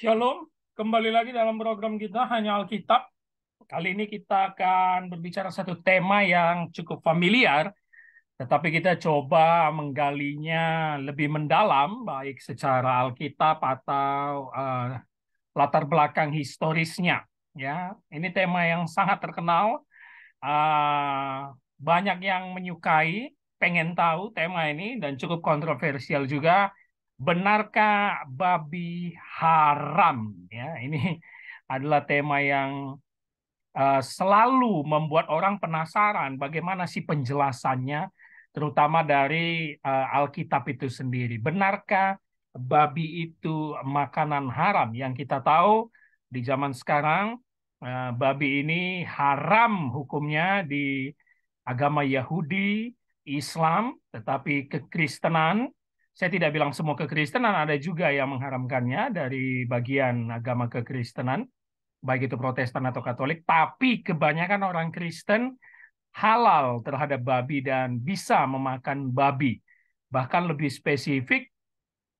Shalom, kembali lagi dalam program kita hanya Alkitab. Kali ini kita akan berbicara satu tema yang cukup familiar, tetapi kita coba menggalinya lebih mendalam, baik secara Alkitab atau uh, latar belakang historisnya. Ya, ini tema yang sangat terkenal, uh, banyak yang menyukai, pengen tahu tema ini dan cukup kontroversial juga benarkah babi haram ya ini adalah tema yang eh, selalu membuat orang penasaran bagaimana sih penjelasannya terutama dari eh, Alkitab itu sendiri benarkah babi itu makanan haram yang kita tahu di zaman sekarang eh, babi ini haram hukumnya di agama Yahudi Islam tetapi kekristenan saya tidak bilang semua kekristenan, ada juga yang mengharamkannya dari bagian agama kekristenan, baik itu Protestan atau Katolik, tapi kebanyakan orang Kristen halal terhadap babi dan bisa memakan babi. Bahkan lebih spesifik,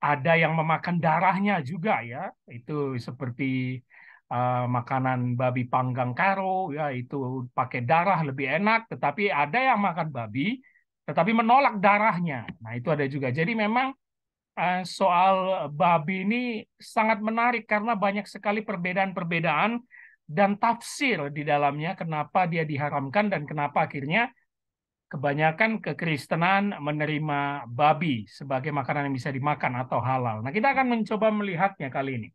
ada yang memakan darahnya juga ya. Itu seperti uh, makanan babi panggang karo, ya itu pakai darah lebih enak. Tetapi ada yang makan babi tetapi menolak darahnya. Nah, itu ada juga. Jadi memang eh, soal babi ini sangat menarik karena banyak sekali perbedaan-perbedaan dan tafsir di dalamnya kenapa dia diharamkan dan kenapa akhirnya kebanyakan kekristenan menerima babi sebagai makanan yang bisa dimakan atau halal. Nah, kita akan mencoba melihatnya kali ini.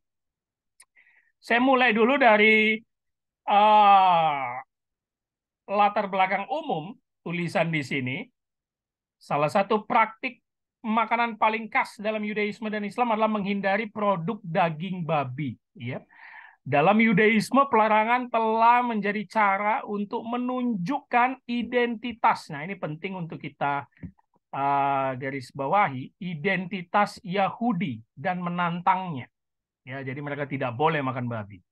Saya mulai dulu dari uh, latar belakang umum tulisan di sini Salah satu praktik makanan paling khas dalam Yudaisme dan Islam adalah menghindari produk daging babi. Ya. Dalam Yudaisme, pelarangan telah menjadi cara untuk menunjukkan identitas. Nah, ini penting untuk kita uh, garis bawahi, identitas Yahudi dan menantangnya. Ya, jadi mereka tidak boleh makan babi.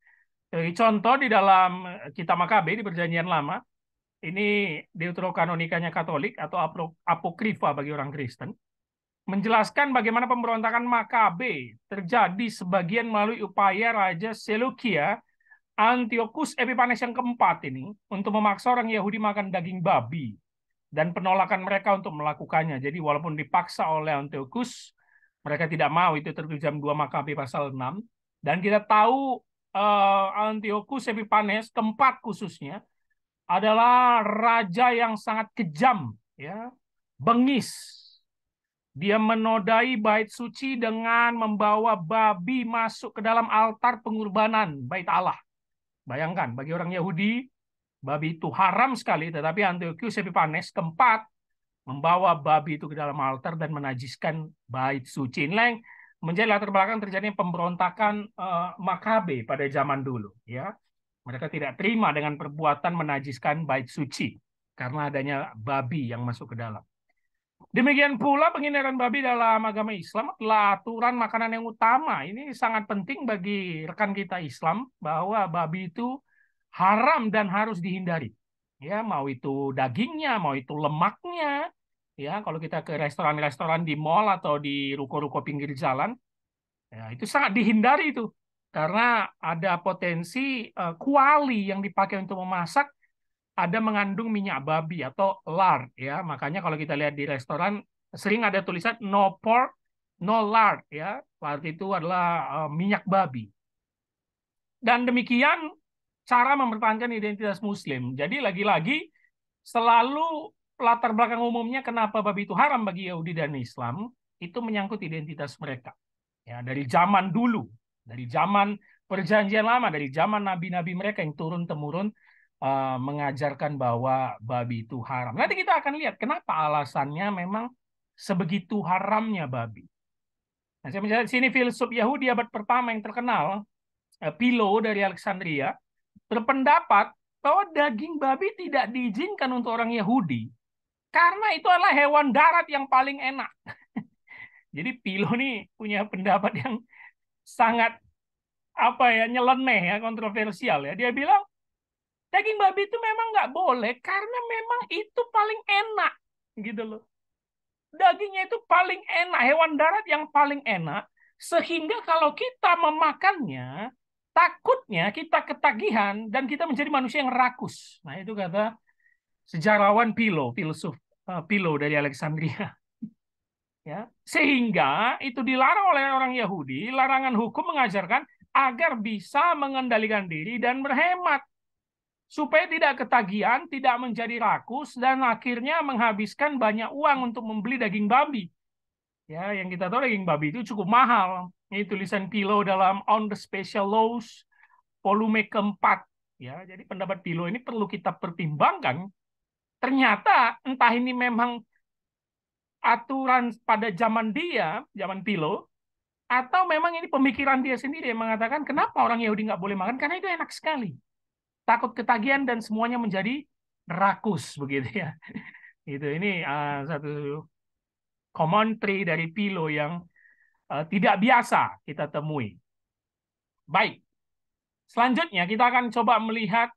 contoh di dalam eh, kitab Makabe di Perjanjian Lama, ini deuterokanonikanya Katolik atau apokrifa bagi orang Kristen, menjelaskan bagaimana pemberontakan Makabe terjadi sebagian melalui upaya Raja Seleukia Antiochus Epiphanes yang keempat ini untuk memaksa orang Yahudi makan daging babi dan penolakan mereka untuk melakukannya. Jadi walaupun dipaksa oleh Antiochus, mereka tidak mau. Itu tertulis jam 2 Makabe pasal 6. Dan kita tahu eh, Antiochus Epiphanes keempat khususnya adalah raja yang sangat kejam, ya, bengis. Dia menodai bait suci dengan membawa babi masuk ke dalam altar pengorbanan bait Allah. Bayangkan bagi orang Yahudi babi itu haram sekali, tetapi Antiochus Epiphanes keempat membawa babi itu ke dalam altar dan menajiskan bait suci. Inilah menjadi latar belakang terjadinya pemberontakan uh, Makabe pada zaman dulu, ya mereka tidak terima dengan perbuatan menajiskan bait suci karena adanya babi yang masuk ke dalam. Demikian pula penghindaran babi dalam agama Islam adalah aturan makanan yang utama. Ini sangat penting bagi rekan kita Islam bahwa babi itu haram dan harus dihindari. Ya, mau itu dagingnya, mau itu lemaknya. Ya, kalau kita ke restoran-restoran di mall atau di ruko-ruko pinggir jalan, ya, itu sangat dihindari itu. Karena ada potensi uh, kuali yang dipakai untuk memasak ada mengandung minyak babi atau lard ya. Makanya kalau kita lihat di restoran sering ada tulisan no pork, no lard ya. Lard itu adalah uh, minyak babi. Dan demikian cara mempertahankan identitas muslim. Jadi lagi-lagi selalu latar belakang umumnya kenapa babi itu haram bagi Yahudi dan Islam itu menyangkut identitas mereka. Ya, dari zaman dulu dari zaman perjanjian lama, dari zaman nabi-nabi mereka yang turun temurun uh, eh, mengajarkan bahwa babi itu haram. Nanti kita akan lihat kenapa alasannya memang sebegitu haramnya babi. Nah, saya mencari sini filsuf Yahudi abad pertama yang terkenal, eh, Pilo dari Alexandria, berpendapat bahwa daging babi tidak diizinkan untuk orang Yahudi karena itu adalah hewan darat yang paling enak. Jadi Pilo nih punya pendapat yang sangat apa ya nyeleneh ya kontroversial ya. Dia bilang daging babi itu memang nggak boleh karena memang itu paling enak gitu loh. Dagingnya itu paling enak, hewan darat yang paling enak sehingga kalau kita memakannya takutnya kita ketagihan dan kita menjadi manusia yang rakus. Nah, itu kata sejarawan Pilo, filsuf uh, eh, Pilo dari Alexandria ya sehingga itu dilarang oleh orang Yahudi larangan hukum mengajarkan agar bisa mengendalikan diri dan berhemat supaya tidak ketagihan tidak menjadi rakus dan akhirnya menghabiskan banyak uang untuk membeli daging babi ya yang kita tahu daging babi itu cukup mahal ini tulisan Pilo dalam On the Special Laws volume keempat ya jadi pendapat Pilo ini perlu kita pertimbangkan ternyata entah ini memang aturan pada zaman dia, zaman Pilo, atau memang ini pemikiran dia sendiri yang mengatakan kenapa orang Yahudi nggak boleh makan karena itu enak sekali. Takut ketagihan dan semuanya menjadi rakus begitu ya. Itu ini uh, satu commentary dari Pilo yang uh, tidak biasa kita temui. Baik. Selanjutnya kita akan coba melihat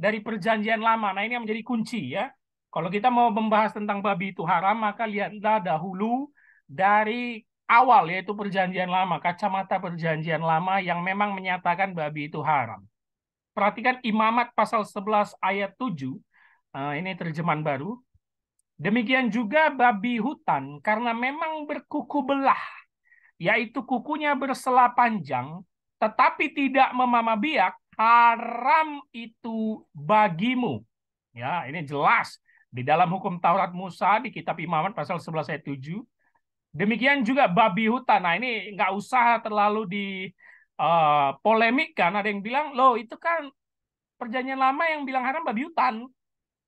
dari perjanjian lama. Nah, ini yang menjadi kunci ya kalau kita mau membahas tentang babi itu haram, maka lihatlah dahulu dari awal, yaitu perjanjian lama, kacamata perjanjian lama yang memang menyatakan babi itu haram. Perhatikan imamat pasal 11 ayat 7, eh, ini terjemahan baru. Demikian juga babi hutan, karena memang berkuku belah, yaitu kukunya bersela panjang, tetapi tidak memamah biak, haram itu bagimu. Ya, ini jelas. Di dalam hukum Taurat Musa di kitab Imamat pasal 11 ayat 7. Demikian juga babi hutan. Nah ini nggak usah terlalu di uh, eh, polemik kan. Ada yang bilang, loh itu kan perjanjian lama yang bilang haram babi hutan.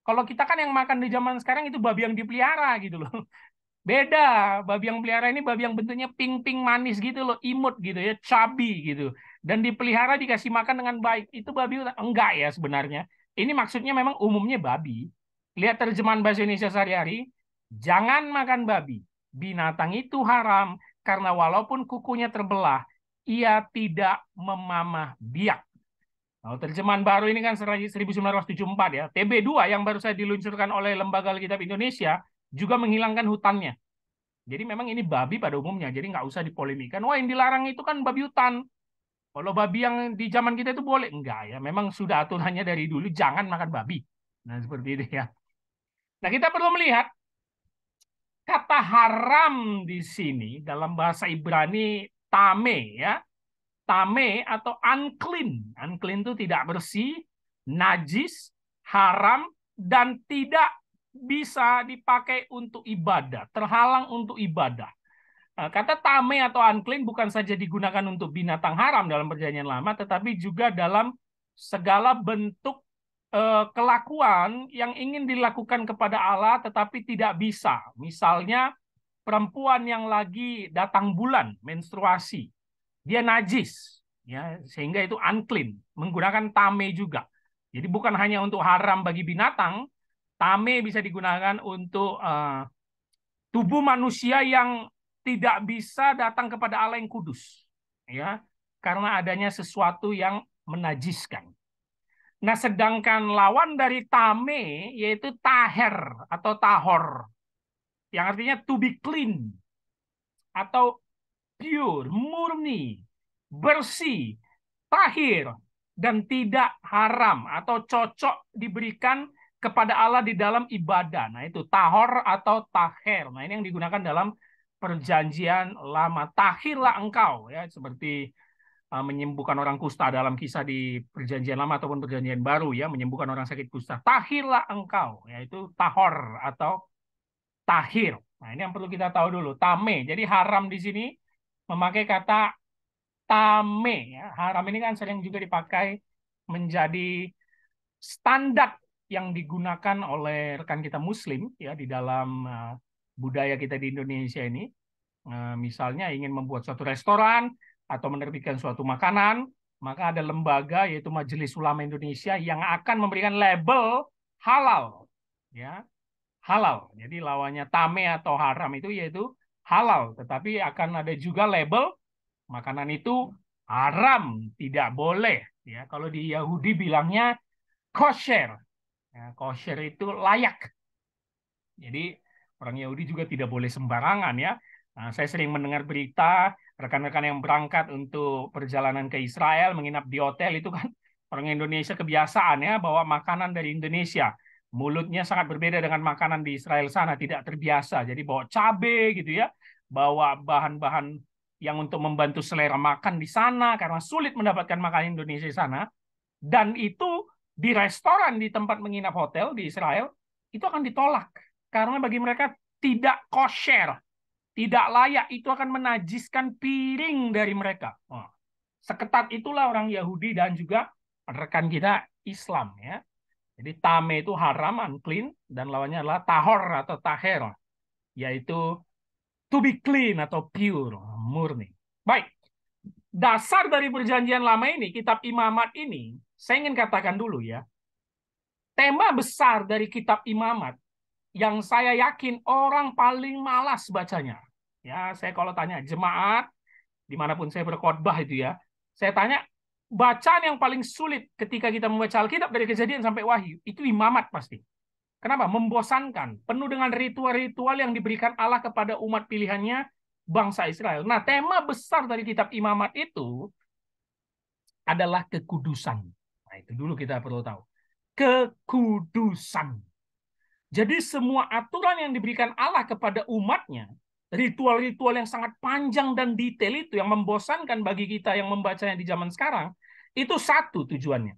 Kalau kita kan yang makan di zaman sekarang itu babi yang dipelihara gitu loh. Beda, babi yang pelihara ini babi yang bentuknya pink-pink manis gitu loh, imut gitu ya, cabi gitu. Dan dipelihara dikasih makan dengan baik. Itu babi hutan. Enggak ya sebenarnya. Ini maksudnya memang umumnya babi. Lihat terjemahan bahasa Indonesia sehari-hari. Jangan makan babi. Binatang itu haram karena walaupun kukunya terbelah, ia tidak memamah biak. Nah, terjemahan baru ini kan 1974 ya. TB2 yang baru saya diluncurkan oleh Lembaga Alkitab Indonesia juga menghilangkan hutannya. Jadi memang ini babi pada umumnya, jadi nggak usah dipolemikan. Wah yang dilarang itu kan babi hutan. Kalau babi yang di zaman kita itu boleh. Enggak ya, memang sudah aturannya dari dulu jangan makan babi. Nah seperti itu ya. Nah, kita perlu melihat kata haram di sini dalam bahasa Ibrani tame ya. Tame atau unclean. Unclean itu tidak bersih, najis, haram dan tidak bisa dipakai untuk ibadah, terhalang untuk ibadah. Eh, kata tame atau unclean bukan saja digunakan untuk binatang haram dalam perjanjian lama, tetapi juga dalam segala bentuk Eh, kelakuan yang ingin dilakukan kepada Allah tetapi tidak bisa. Misalnya perempuan yang lagi datang bulan menstruasi, dia najis, ya sehingga itu unclean, menggunakan tame juga. Jadi bukan hanya untuk haram bagi binatang, tame bisa digunakan untuk uh, tubuh manusia yang tidak bisa datang kepada Allah yang kudus, ya karena adanya sesuatu yang menajiskan. Nah, sedangkan lawan dari tame yaitu taher atau tahor. Yang artinya to be clean atau pure, murni, bersih, tahir dan tidak haram atau cocok diberikan kepada Allah di dalam ibadah. Nah, itu tahor atau taher. Nah, ini yang digunakan dalam perjanjian lama. Tahirlah engkau ya seperti Eh, menyembuhkan orang kusta dalam kisah di perjanjian lama ataupun perjanjian baru ya menyembuhkan orang sakit kusta tahirlah engkau yaitu tahor atau tahir nah ini yang perlu kita tahu dulu tame jadi haram di sini memakai kata tame ya haram ini kan sering juga dipakai menjadi standar yang digunakan oleh rekan kita muslim ya di dalam eh, budaya kita di Indonesia ini eh, misalnya ingin membuat suatu restoran atau menerbitkan suatu makanan, maka ada lembaga yaitu Majelis Ulama Indonesia yang akan memberikan label halal. Ya, halal. Jadi lawannya tame atau haram itu yaitu halal, tetapi akan ada juga label makanan itu haram, tidak boleh. Ya, kalau di Yahudi bilangnya kosher. Ya, kosher itu layak. Jadi orang Yahudi juga tidak boleh sembarangan ya. Nah, saya sering mendengar berita rekan-rekan yang berangkat untuk perjalanan ke Israel, menginap di hotel itu kan orang Indonesia kebiasaan ya bawa makanan dari Indonesia. Mulutnya sangat berbeda dengan makanan di Israel sana, tidak terbiasa. Jadi bawa cabe gitu ya, bawa bahan-bahan yang untuk membantu selera makan di sana karena sulit mendapatkan makanan Indonesia di sana. Dan itu di restoran di tempat menginap hotel di Israel itu akan ditolak karena bagi mereka tidak kosher tidak layak itu akan menajiskan piring dari mereka. Oh, seketat itulah orang Yahudi dan juga rekan kita Islam ya. Jadi tame itu haram, unclean dan lawannya adalah tahor atau taher yaitu to be clean atau pure, murni. Baik. Dasar dari perjanjian lama ini, kitab imamat ini, saya ingin katakan dulu ya. Tema besar dari kitab imamat yang saya yakin orang paling malas bacanya. Ya, saya kalau tanya jemaat dimanapun saya berkhotbah itu ya, saya tanya bacaan yang paling sulit ketika kita membaca Alkitab dari kejadian sampai wahyu itu imamat pasti. Kenapa? Membosankan, penuh dengan ritual-ritual yang diberikan Allah kepada umat pilihannya bangsa Israel. Nah, tema besar dari kitab imamat itu adalah kekudusan. Nah, itu dulu kita perlu tahu. Kekudusan. Jadi semua aturan yang diberikan Allah kepada umatnya, ritual-ritual yang sangat panjang dan detail itu yang membosankan bagi kita yang membacanya di zaman sekarang, itu satu tujuannya.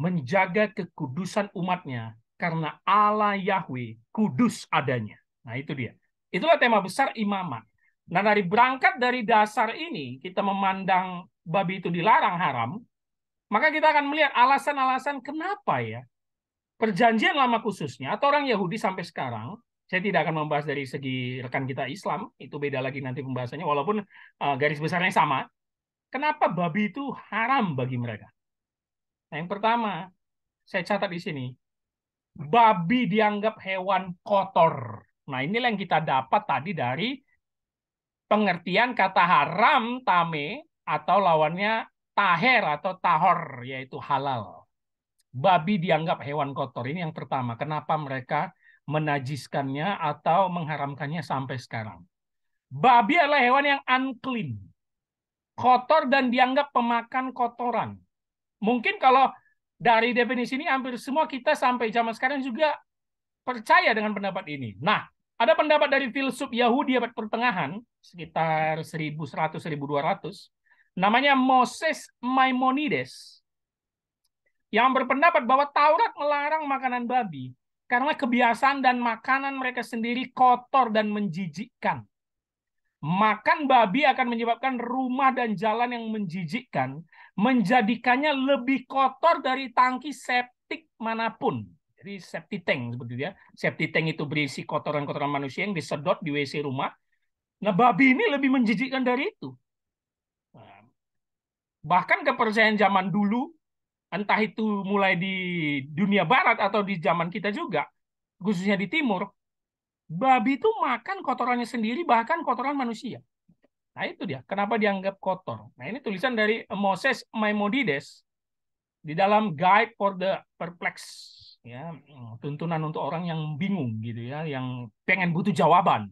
Menjaga kekudusan umatnya karena Allah Yahweh kudus adanya. Nah itu dia. Itulah tema besar imamat. Nah dari berangkat dari dasar ini kita memandang babi itu dilarang haram, maka kita akan melihat alasan-alasan kenapa ya Perjanjian lama khususnya atau orang Yahudi sampai sekarang, saya tidak akan membahas dari segi rekan kita Islam, itu beda lagi nanti pembahasannya walaupun uh, garis besarnya sama. Kenapa babi itu haram bagi mereka? Nah, yang pertama, saya catat di sini, babi dianggap hewan kotor. Nah, inilah yang kita dapat tadi dari pengertian kata haram, tame, atau lawannya taher atau tahor, yaitu halal babi dianggap hewan kotor. Ini yang pertama, kenapa mereka menajiskannya atau mengharamkannya sampai sekarang. Babi adalah hewan yang unclean. Kotor dan dianggap pemakan kotoran. Mungkin kalau dari definisi ini hampir semua kita sampai zaman sekarang juga percaya dengan pendapat ini. Nah, ada pendapat dari filsuf Yahudi abad pertengahan, sekitar 1100-1200, namanya Moses Maimonides yang berpendapat bahwa Taurat melarang makanan babi karena kebiasaan dan makanan mereka sendiri kotor dan menjijikkan. Makan babi akan menyebabkan rumah dan jalan yang menjijikkan, menjadikannya lebih kotor dari tangki septik manapun. Jadi septic tank seperti dia. Ya. Septic tank itu berisi kotoran-kotoran manusia yang disedot di WC rumah. Nah babi ini lebih menjijikkan dari itu. Nah, bahkan kepercayaan zaman dulu entah itu mulai di dunia barat atau di zaman kita juga, khususnya di timur, babi itu makan kotorannya sendiri, bahkan kotoran manusia. Nah itu dia, kenapa dianggap kotor. Nah ini tulisan dari Moses Maimonides di dalam Guide for the Perplex. ya tuntunan untuk orang yang bingung gitu ya yang pengen butuh jawaban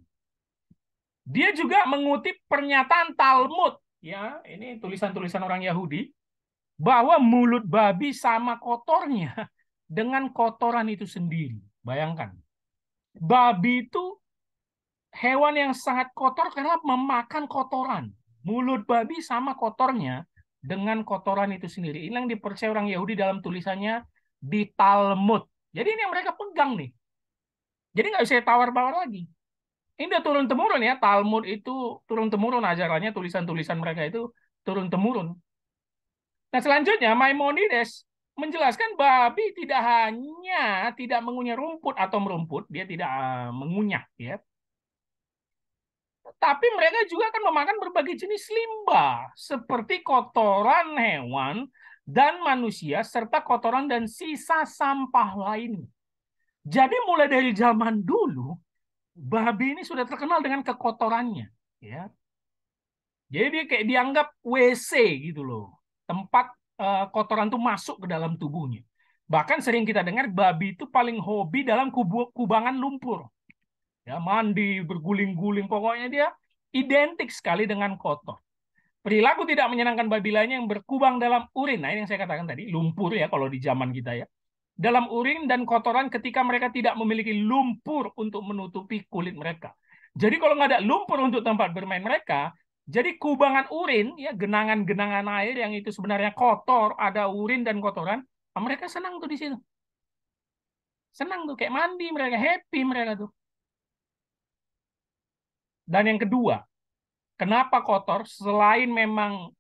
dia juga mengutip pernyataan Talmud ya ini tulisan-tulisan orang Yahudi bahwa mulut babi sama kotornya dengan kotoran itu sendiri. Bayangkan. Babi itu hewan yang sangat kotor karena memakan kotoran. Mulut babi sama kotornya dengan kotoran itu sendiri. Ini yang dipercaya orang Yahudi dalam tulisannya di Talmud. Jadi ini yang mereka pegang nih. Jadi nggak bisa tawar bawar lagi. Ini udah turun-temurun ya. Talmud itu turun-temurun ajarannya, tulisan-tulisan mereka itu turun-temurun. Nah selanjutnya Maimonides menjelaskan babi tidak hanya tidak mengunyah rumput atau merumput, dia tidak eh, mengunyah ya. Tapi mereka juga akan memakan berbagai jenis limbah seperti kotoran hewan dan manusia serta kotoran dan sisa sampah lain. Jadi mulai dari zaman dulu babi ini sudah terkenal dengan kekotorannya ya. Jadi dia kayak dianggap WC gitu loh tempat eh, kotoran itu masuk ke dalam tubuhnya. Bahkan sering kita dengar babi itu paling hobi dalam kubu, kubangan lumpur. Ya, mandi, berguling-guling, pokoknya dia identik sekali dengan kotor. Perilaku tidak menyenangkan babi lainnya yang berkubang dalam urin. Nah, ini yang saya katakan tadi, lumpur ya kalau di zaman kita ya. Dalam urin dan kotoran ketika mereka tidak memiliki lumpur untuk menutupi kulit mereka. Jadi kalau nggak ada lumpur untuk tempat bermain mereka, jadi kubangan urin, ya genangan-genangan air yang itu sebenarnya kotor, ada urin dan kotoran, mereka senang tuh di situ. Senang tuh, kayak mandi mereka, happy mereka tuh. Dan yang kedua, kenapa kotor? Selain memang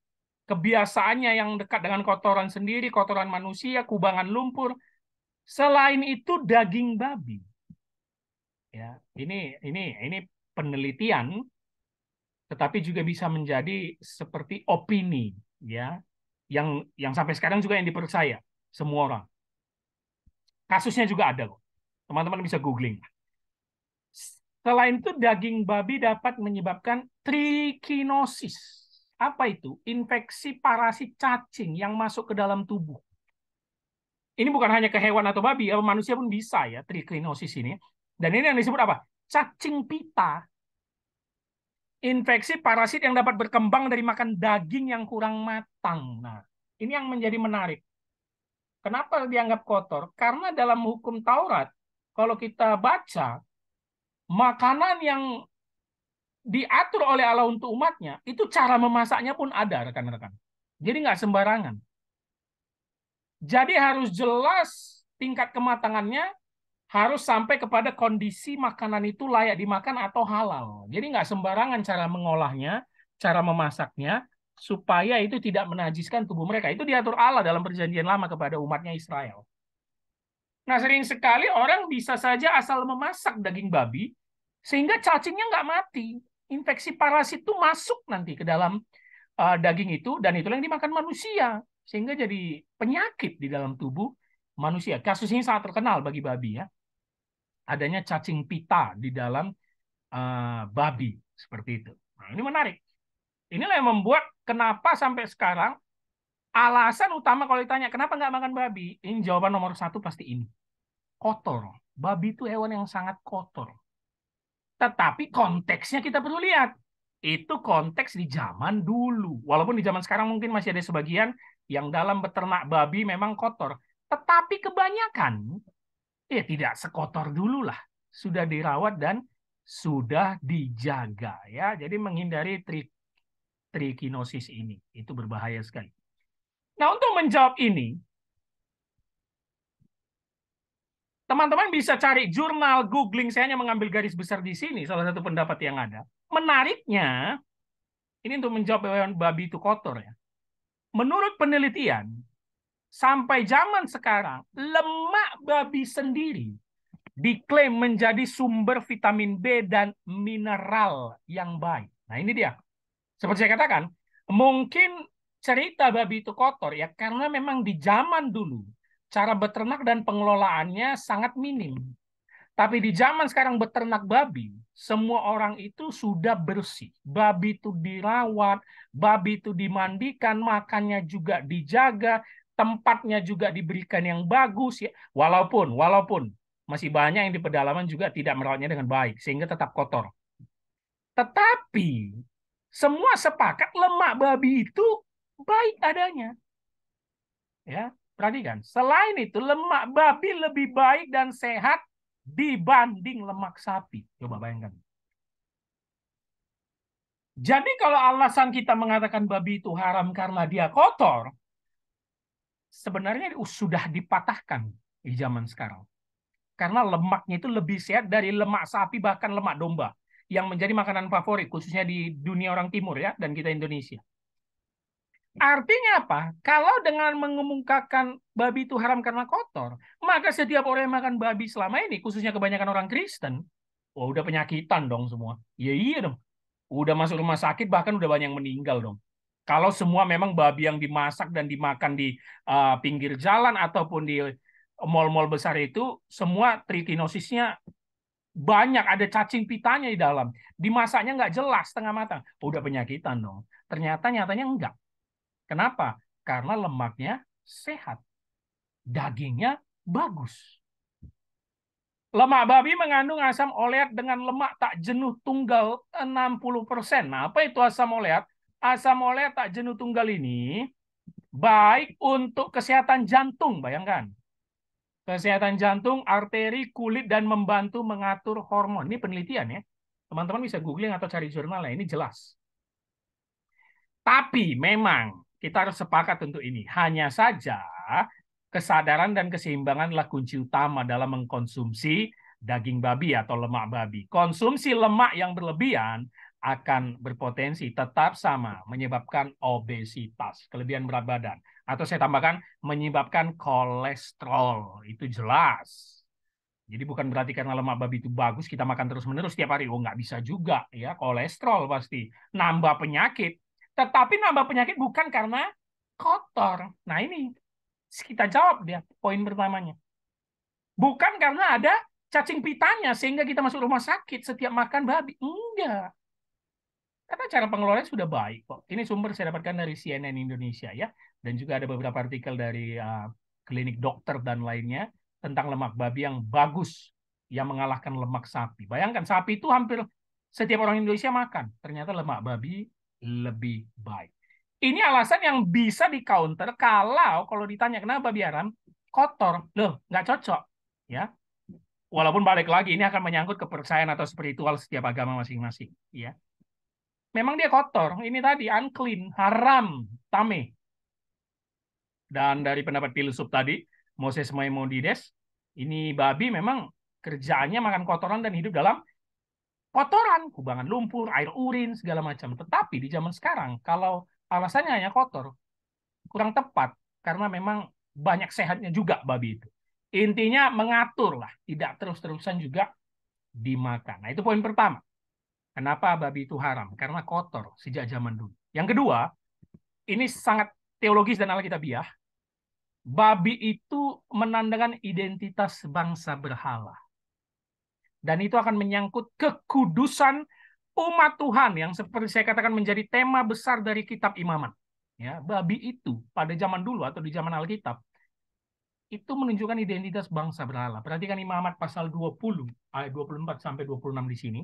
kebiasaannya yang dekat dengan kotoran sendiri, kotoran manusia, kubangan lumpur, selain itu daging babi. Ya, ini ini ini penelitian tetapi juga bisa menjadi seperti opini ya yang yang sampai sekarang juga yang dipercaya semua orang. Kasusnya juga ada kok. Teman-teman bisa googling. Selain itu daging babi dapat menyebabkan trikinosis. Apa itu? Infeksi parasit cacing yang masuk ke dalam tubuh. Ini bukan hanya ke hewan atau babi, eh, manusia pun bisa ya trikinosis ini. Dan ini yang disebut apa? Cacing pita infeksi parasit yang dapat berkembang dari makan daging yang kurang matang. Nah, ini yang menjadi menarik. Kenapa dianggap kotor? Karena dalam hukum Taurat, kalau kita baca, makanan yang diatur oleh Allah untuk umatnya, itu cara memasaknya pun ada, rekan-rekan. Jadi nggak sembarangan. Jadi harus jelas tingkat kematangannya, harus sampai kepada kondisi makanan itu layak dimakan atau halal. Jadi nggak sembarangan cara mengolahnya, cara memasaknya, supaya itu tidak menajiskan tubuh mereka. Itu diatur Allah dalam perjanjian lama kepada umatnya Israel. Nah sering sekali orang bisa saja asal memasak daging babi, sehingga cacingnya nggak mati. Infeksi parasit itu masuk nanti ke dalam uh, daging itu, dan itu yang dimakan manusia. Sehingga jadi penyakit di dalam tubuh manusia. Kasus ini sangat terkenal bagi babi ya adanya cacing pita di dalam uh, babi seperti itu. Nah, ini menarik. Inilah yang membuat kenapa sampai sekarang alasan utama kalau ditanya kenapa nggak makan babi, ini jawaban nomor satu pasti ini. Kotor. Babi itu hewan yang sangat kotor. Tetapi konteksnya kita perlu lihat. Itu konteks di zaman dulu. Walaupun di zaman sekarang mungkin masih ada sebagian yang dalam beternak babi memang kotor. Tetapi kebanyakan ya tidak sekotor dulu lah. Sudah dirawat dan sudah dijaga ya. Jadi menghindari tri trikinosis ini. Itu berbahaya sekali. Nah, untuk menjawab ini teman-teman bisa cari jurnal googling saya hanya mengambil garis besar di sini salah satu pendapat yang ada. Menariknya ini untuk menjawab babi itu kotor ya. Menurut penelitian, sampai zaman sekarang lemak babi sendiri diklaim menjadi sumber vitamin B dan mineral yang baik. Nah ini dia. Seperti saya katakan, mungkin cerita babi itu kotor ya karena memang di zaman dulu cara beternak dan pengelolaannya sangat minim. Tapi di zaman sekarang beternak babi, semua orang itu sudah bersih. Babi itu dirawat, babi itu dimandikan, makannya juga dijaga, tempatnya juga diberikan yang bagus ya. Walaupun walaupun masih banyak yang di pedalaman juga tidak merawatnya dengan baik sehingga tetap kotor. Tetapi semua sepakat lemak babi itu baik adanya. Ya, perhatikan. Selain itu lemak babi lebih baik dan sehat dibanding lemak sapi. Coba bayangkan. Jadi kalau alasan kita mengatakan babi itu haram karena dia kotor, sebenarnya sudah dipatahkan di zaman sekarang. Karena lemaknya itu lebih sehat dari lemak sapi bahkan lemak domba yang menjadi makanan favorit khususnya di dunia orang timur ya dan kita Indonesia. Artinya apa? Kalau dengan mengemukakan babi itu haram karena kotor, maka setiap orang yang makan babi selama ini, khususnya kebanyakan orang Kristen, oh udah penyakitan dong semua. Iya iya dong. Udah masuk rumah sakit bahkan udah banyak meninggal dong. Kalau semua memang babi yang dimasak dan dimakan di uh, pinggir jalan ataupun di mal-mal besar itu semua tritinosisnya banyak ada cacing pitanya di dalam. Dimasaknya nggak jelas setengah matang. Oh, udah penyakitan dong. Ternyata nyatanya enggak. Kenapa? Karena lemaknya sehat. Dagingnya bagus. Lemak babi mengandung asam oleat dengan lemak tak jenuh tunggal 60%. Nah, apa itu asam oleat? asam oleh tak jenuh tunggal ini baik untuk kesehatan jantung, bayangkan. Kesehatan jantung, arteri, kulit, dan membantu mengatur hormon. Ini penelitian ya. Teman-teman bisa googling atau cari jurnalnya, ini jelas. Tapi memang kita harus sepakat untuk ini. Hanya saja kesadaran dan keseimbanganlah kunci utama dalam mengkonsumsi daging babi atau lemak babi. Konsumsi lemak yang berlebihan akan berpotensi tetap sama menyebabkan obesitas, kelebihan berat badan. Atau saya tambahkan menyebabkan kolesterol. Itu jelas. Jadi bukan berarti karena lemak babi itu bagus kita makan terus-menerus setiap hari. Oh nggak bisa juga ya kolesterol pasti. Nambah penyakit. Tetapi nambah penyakit bukan karena kotor. Nah ini kita jawab dia poin pertamanya. Bukan karena ada cacing pitanya sehingga kita masuk rumah sakit setiap makan babi. Enggak. Kata cara pengelolaan sudah baik kok. Ini sumber saya dapatkan dari CNN Indonesia ya, dan juga ada beberapa artikel dari uh, klinik dokter dan lainnya tentang lemak babi yang bagus yang mengalahkan lemak sapi. Bayangkan sapi itu hampir setiap orang Indonesia makan. Ternyata lemak babi lebih baik. Ini alasan yang bisa di counter kalau kalau ditanya kenapa babi haram kotor, loh nggak cocok, ya. Walaupun balik lagi ini akan menyangkut kepercayaan atau spiritual setiap agama masing-masing, ya memang dia kotor. Ini tadi unclean, haram, tame. Dan dari pendapat filsuf tadi, Moses Maimonides, ini babi memang kerjaannya makan kotoran dan hidup dalam kotoran, kubangan lumpur, air urin, segala macam. Tetapi di zaman sekarang, kalau alasannya hanya kotor, kurang tepat. Karena memang banyak sehatnya juga babi itu. Intinya mengatur lah, tidak terus-terusan juga dimakan. Nah itu poin pertama. Kenapa babi itu haram? Karena kotor sejak zaman dulu. Yang kedua, ini sangat teologis dan alkitabiah. Babi itu menandakan identitas bangsa berhala. Dan itu akan menyangkut kekudusan umat Tuhan yang seperti saya katakan menjadi tema besar dari kitab Imamat. Ya, babi itu pada zaman dulu atau di zaman Alkitab itu menunjukkan identitas bangsa berhala. Perhatikan Imamat pasal 20 ayat 24 sampai 26 di sini.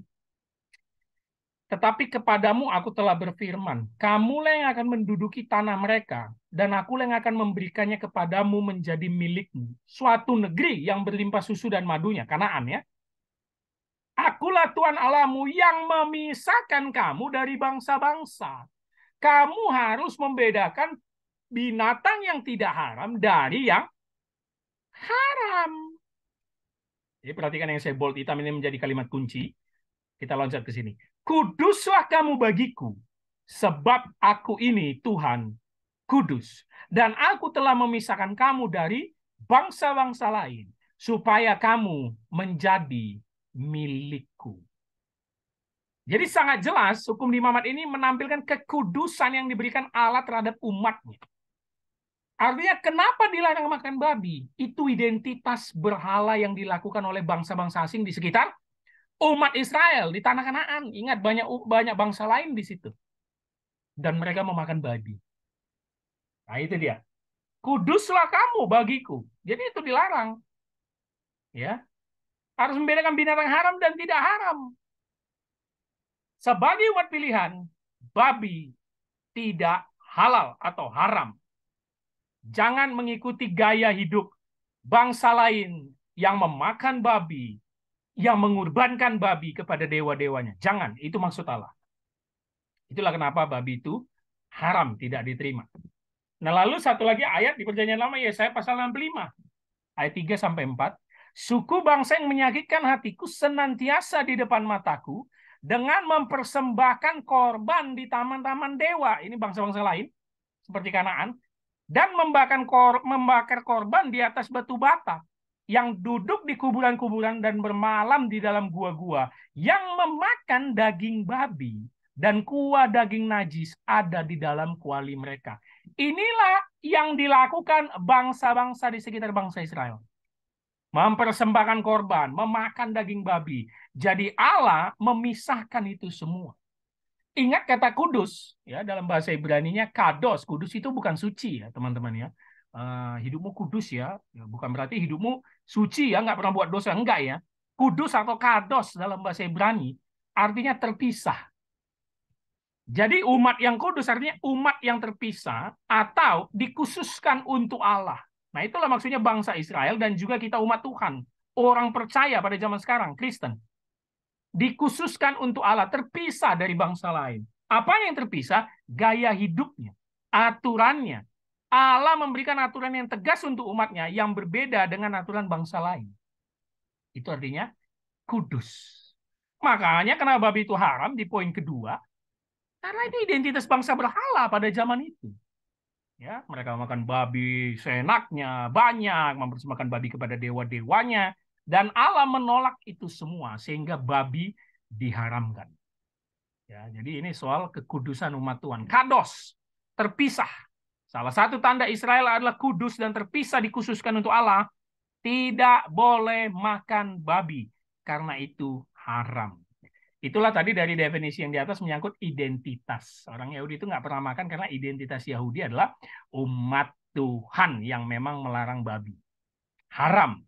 Tetapi kepadamu aku telah berfirman, kamulah yang akan menduduki tanah mereka, dan aku yang akan memberikannya kepadamu menjadi milikmu. Suatu negeri yang berlimpah susu dan madunya, kanaan ya. Akulah Tuhan Allahmu yang memisahkan kamu dari bangsa-bangsa. Kamu harus membedakan binatang yang tidak haram dari yang haram. Jadi perhatikan yang saya bold hitam ini menjadi kalimat kunci. Kita loncat ke sini. Kuduslah kamu bagiku, sebab aku ini Tuhan kudus. Dan aku telah memisahkan kamu dari bangsa-bangsa lain, supaya kamu menjadi milikku. Jadi sangat jelas hukum di Mamat ini menampilkan kekudusan yang diberikan Allah terhadap umatnya. Artinya kenapa dilarang makan babi? Itu identitas berhala yang dilakukan oleh bangsa-bangsa asing di sekitar umat Israel di tanah Kanaan. Ingat banyak banyak bangsa lain di situ. Dan mereka memakan babi. Nah, itu dia. Kuduslah kamu bagiku. Jadi itu dilarang. Ya. Harus membedakan binatang haram dan tidak haram. Sebagai umat pilihan, babi tidak halal atau haram. Jangan mengikuti gaya hidup bangsa lain yang memakan babi yang mengorbankan babi kepada dewa-dewanya. Jangan, itu maksud Allah. Itulah kenapa babi itu haram, tidak diterima. Nah, lalu satu lagi ayat di perjanjian lama Yesaya pasal 65 ayat 3 sampai 4. Suku bangsa yang menyakitkan hatiku senantiasa di depan mataku dengan mempersembahkan korban di taman-taman dewa. Ini bangsa-bangsa lain seperti Kanaan dan membakar korban di atas batu bata yang duduk di kuburan-kuburan dan bermalam di dalam gua-gua, yang memakan daging babi dan kuah daging najis ada di dalam kuali mereka. Inilah yang dilakukan bangsa-bangsa di sekitar bangsa Israel. Mempersembahkan korban, memakan daging babi. Jadi Allah memisahkan itu semua. Ingat kata kudus ya dalam bahasa Ibrani nya kados. Kudus itu bukan suci ya teman-teman ya. Eh, hidupmu kudus ya. ya. Bukan berarti hidupmu suci ya, nggak pernah buat dosa. Enggak ya. Kudus atau kados dalam bahasa Ibrani artinya terpisah. Jadi umat yang kudus artinya umat yang terpisah atau dikhususkan untuk Allah. Nah itulah maksudnya bangsa Israel dan juga kita umat Tuhan. Orang percaya pada zaman sekarang, Kristen. Dikhususkan untuk Allah, terpisah dari bangsa lain. Apa yang terpisah? Gaya hidupnya, aturannya, Allah memberikan aturan yang tegas untuk umatnya yang berbeda dengan aturan bangsa lain. Itu artinya kudus. Makanya kenapa babi itu haram di poin kedua. Karena itu identitas bangsa berhala pada zaman itu. Ya, mereka makan babi seenaknya, banyak mempersembahkan babi kepada dewa-dewanya dan Allah menolak itu semua sehingga babi diharamkan. Ya, jadi ini soal kekudusan umat Tuhan. Kados, terpisah Salah satu tanda Israel adalah kudus dan terpisah dikhususkan untuk Allah. Tidak boleh makan babi. Karena itu haram. Itulah tadi dari definisi yang di atas menyangkut identitas. Orang Yahudi itu nggak pernah makan karena identitas Yahudi adalah umat Tuhan yang memang melarang babi. Haram.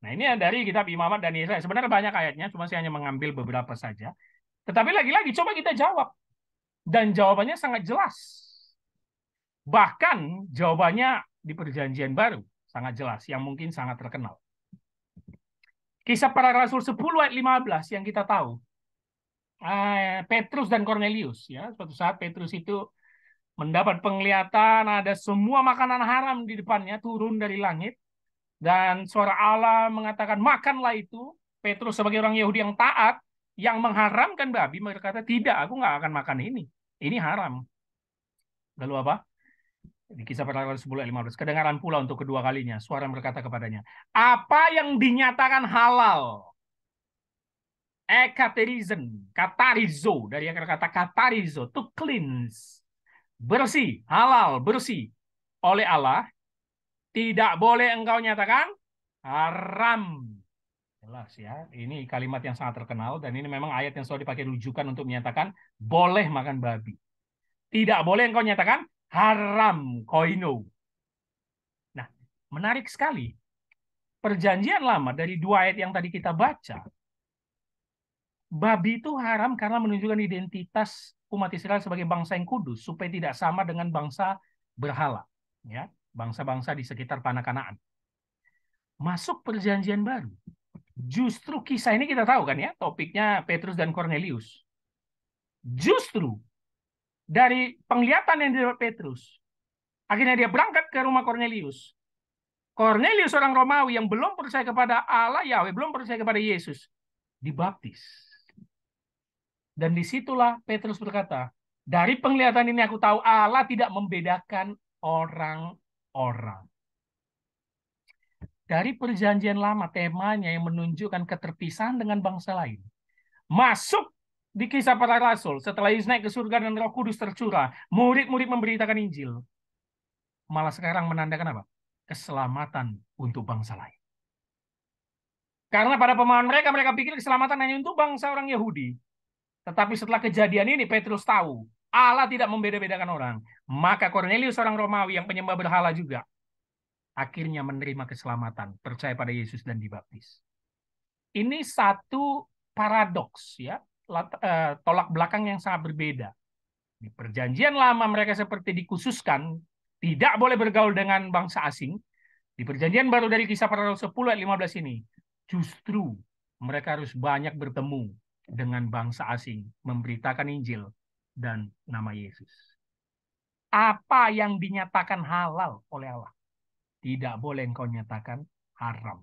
Nah ini dari kitab Imamat dan Israel. Sebenarnya banyak ayatnya, cuma saya hanya mengambil beberapa saja. Tetapi lagi-lagi coba kita jawab. Dan jawabannya sangat jelas. Bahkan jawabannya di perjanjian baru sangat jelas yang mungkin sangat terkenal. Kisah para Rasul 10 ayat 15 yang kita tahu. Eh, Petrus dan Cornelius ya, suatu saat Petrus itu mendapat penglihatan ada semua makanan haram di depannya turun dari langit dan suara Allah mengatakan makanlah itu. Petrus sebagai orang Yahudi yang taat yang mengharamkan babi mereka berkata tidak aku nggak akan makan ini ini haram lalu apa ini kisah pertama 10 lima 15. Kedengaran pula untuk kedua kalinya. Suara berkata kepadanya, apa yang dinyatakan halal? Ekaterizen, katarizo, dari akar kata katarizo, to cleanse. Bersih, halal, bersih. Oleh Allah, tidak boleh engkau nyatakan haram. Jelas ya, ini kalimat yang sangat terkenal dan ini memang ayat yang selalu dipakai rujukan untuk menyatakan boleh makan babi. Tidak boleh engkau nyatakan haram koinu. Nah, menarik sekali. Perjanjian lama dari dua ayat yang tadi kita baca, babi itu haram karena menunjukkan identitas umat Israel sebagai bangsa yang kudus supaya tidak sama dengan bangsa berhala, ya, bangsa-bangsa di sekitar tanah Kanaan. Masuk perjanjian baru. Justru kisah ini kita tahu kan ya, topiknya Petrus dan Cornelius. Justru dari penglihatan yang didapat Petrus. Akhirnya dia berangkat ke rumah Cornelius. Cornelius orang Romawi yang belum percaya kepada Allah Yahweh, belum percaya kepada Yesus, dibaptis. Dan disitulah Petrus berkata, dari penglihatan ini aku tahu Allah tidak membedakan orang-orang. Dari perjanjian lama temanya yang menunjukkan keterpisahan dengan bangsa lain. Masuk di kisah para rasul, setelah Yesus naik ke surga dan roh kudus tercurah, murid-murid memberitakan Injil. Malah sekarang menandakan apa? Keselamatan untuk bangsa lain. Karena pada pemahaman mereka, mereka pikir keselamatan hanya untuk bangsa orang Yahudi. Tetapi setelah kejadian ini, Petrus tahu Allah tidak membeda-bedakan orang. Maka Cornelius orang Romawi yang penyembah berhala juga akhirnya menerima keselamatan, percaya pada Yesus dan dibaptis. Ini satu paradoks ya Eh, tolak belakang yang sangat berbeda. Di perjanjian lama mereka seperti dikhususkan tidak boleh bergaul dengan bangsa asing. Di perjanjian baru dari kisah para rasul 10 ayat 15 ini, justru mereka harus banyak bertemu dengan bangsa asing, memberitakan Injil dan nama Yesus. Apa yang dinyatakan halal oleh Allah, tidak boleh engkau nyatakan haram.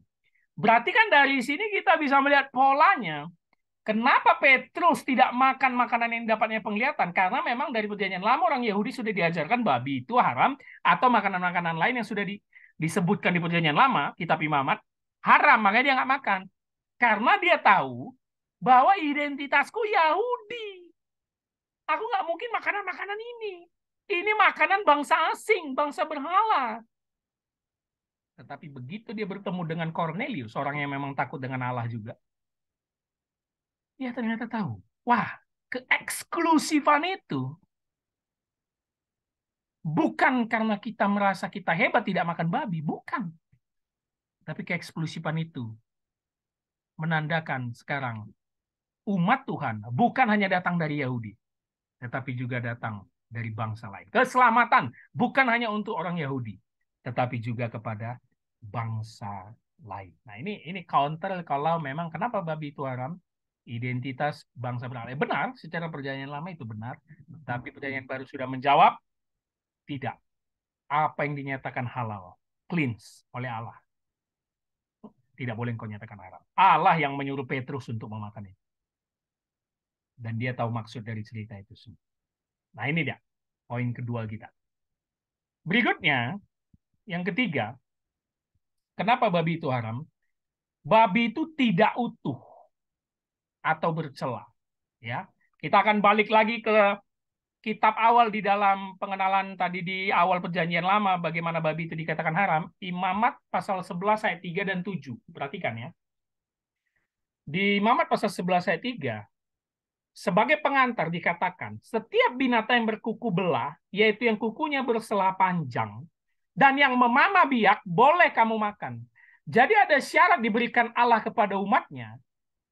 Berarti kan dari sini kita bisa melihat polanya Kenapa Petrus tidak makan makanan yang dapatnya penglihatan? Karena memang dari perjanjian lama orang Yahudi sudah diajarkan babi itu haram atau makanan-makanan lain yang sudah di, disebutkan di perjanjian lama, kitab imamat, haram. Makanya dia nggak makan. Karena dia tahu bahwa identitasku Yahudi. Aku nggak mungkin makanan-makanan ini. Ini makanan bangsa asing, bangsa berhala. Tetapi begitu dia bertemu dengan Cornelius, orang yang memang takut dengan Allah juga, Ya ternyata tahu. Wah, keeksklusifan itu bukan karena kita merasa kita hebat tidak makan babi, bukan. Tapi keeksklusifan itu menandakan sekarang umat Tuhan bukan hanya datang dari Yahudi, tetapi juga datang dari bangsa lain. Keselamatan bukan hanya untuk orang Yahudi, tetapi juga kepada bangsa lain. Nah ini ini counter kalau memang kenapa babi itu haram? identitas bangsa benar Benar, secara perjanjian lama itu benar, hmm. tapi perjanjian baru sudah menjawab tidak. Apa yang dinyatakan halal, cleanse oleh Allah. Tidak boleh kau nyatakan haram. Allah yang menyuruh Petrus untuk memakan itu. Dan dia tahu maksud dari cerita itu semua. Nah ini dia, poin kedua kita. Berikutnya, yang ketiga, kenapa babi itu haram? Babi itu tidak utuh atau bercela. Ya, kita akan balik lagi ke kitab awal di dalam pengenalan tadi di awal perjanjian lama bagaimana babi itu dikatakan haram, Imamat pasal 11 ayat 3 dan 7. Perhatikan ya. Di Imamat pasal 11 ayat 3 sebagai pengantar dikatakan setiap binatang yang berkuku belah yaitu yang kukunya berselah panjang dan yang memamah biak boleh kamu makan. Jadi ada syarat diberikan Allah kepada umatnya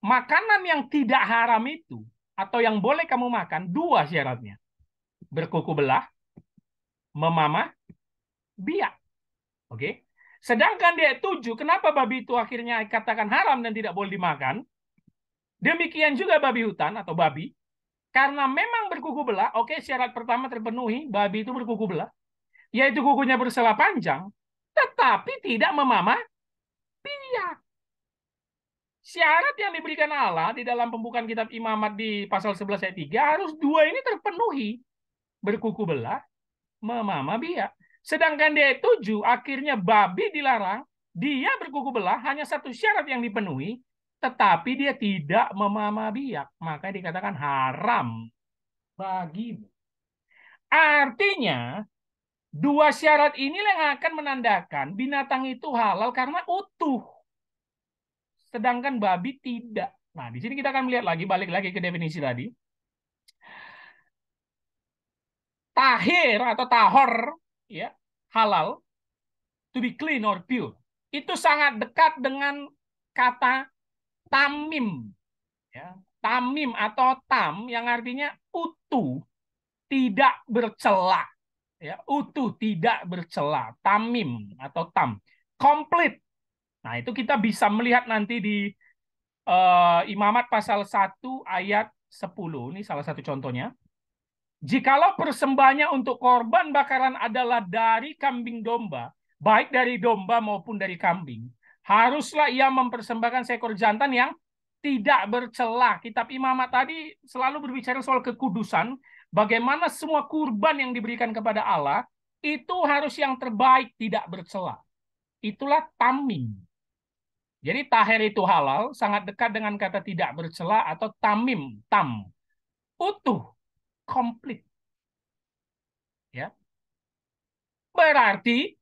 makanan yang tidak haram itu atau yang boleh kamu makan dua syaratnya. Berkuku belah, memamah, biak. Oke. Okay? Sedangkan dia tujuh, kenapa babi itu akhirnya katakan haram dan tidak boleh dimakan? Demikian juga babi hutan atau babi. Karena memang berkuku belah, oke syarat pertama terpenuhi, babi itu berkuku belah. Yaitu kukunya bersela panjang, tetapi tidak memamah biak syarat yang diberikan Allah di dalam pembukaan kitab imamat di pasal 11 ayat 3 harus dua ini terpenuhi. Berkuku belah, memama biak. Sedangkan di ayat 7 akhirnya babi dilarang, dia berkuku belah hanya satu syarat yang dipenuhi, tetapi dia tidak memama biak, maka dikatakan haram bagimu. Artinya, dua syarat inilah yang akan menandakan binatang itu halal karena utuh sedangkan babi tidak. Nah, di sini kita akan melihat lagi, balik lagi ke definisi tadi. Tahir atau tahor, ya halal, to be clean or pure, itu sangat dekat dengan kata tamim. Ya, tamim atau tam yang artinya utuh, tidak bercelah Ya, utuh tidak bercela, tamim atau tam, complete Nah, itu kita bisa melihat nanti di uh, Imamat pasal 1 ayat 10. Ini salah satu contohnya. Jikalau persembahannya untuk korban bakaran adalah dari kambing domba, baik dari domba maupun dari kambing, haruslah ia mempersembahkan seekor jantan yang tidak bercelah. Kitab Imamat tadi selalu berbicara soal kekudusan, bagaimana semua kurban yang diberikan kepada Allah itu harus yang terbaik, tidak bercelah. Itulah tamim. Jadi tahir itu halal sangat dekat dengan kata tidak bercela atau tamim, tam. Utuh, komplit. Ya. Berarti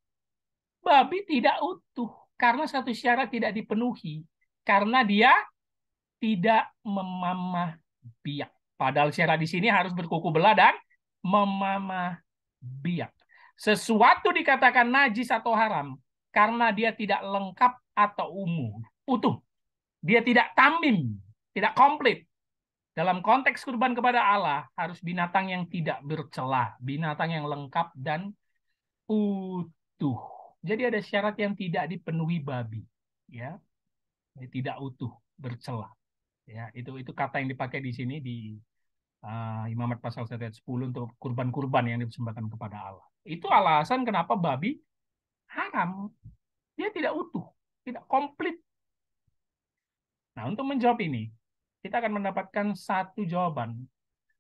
babi tidak utuh karena satu syarat tidak dipenuhi karena dia tidak memamah biak. Padahal syarat di sini harus berkuku belah dan memamah biak. Sesuatu dikatakan najis atau haram karena dia tidak lengkap atau umum, utuh. Dia tidak tamim, tidak komplit. Dalam konteks kurban kepada Allah, harus binatang yang tidak bercelah, binatang yang lengkap dan utuh. Jadi ada syarat yang tidak dipenuhi babi, ya. Tidak utuh, bercelah. Ya, itu itu kata yang dipakai di sini di uh, eh, Imamat pasal satu ayat 10 untuk kurban-kurban yang dipersembahkan kepada Allah. Itu alasan kenapa babi haram, dia tidak utuh, tidak komplit. Nah, untuk menjawab ini, kita akan mendapatkan satu jawaban.